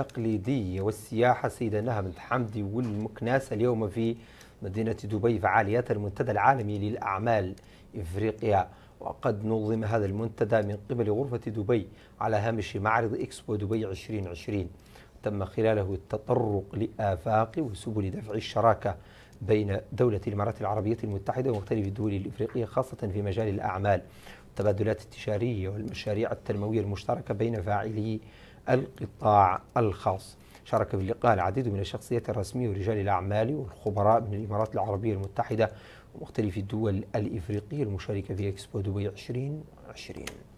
التقليدية والسياحة سيدة نهى بنت حمدي والمكناسة اليوم في مدينة دبي فعاليات المنتدى العالمي للأعمال إفريقيا وقد نظم هذا المنتدى من قبل غرفة دبي على هامش معرض إكسبو دبي 2020 تم خلاله التطرق لآفاق وسبل دفع الشراكة بين دولة الإمارات العربية المتحدة ومختلف الدول الإفريقية خاصة في مجال الأعمال والتبادلات التجارية والمشاريع التنموية المشتركة بين فاعلي القطاع الخاص شارك في اللقاء العديد من الشخصيات الرسمية ورجال الأعمال والخبراء من الإمارات العربية المتحدة ومختلف الدول الإفريقية المشاركة في إكسبو دبي 2020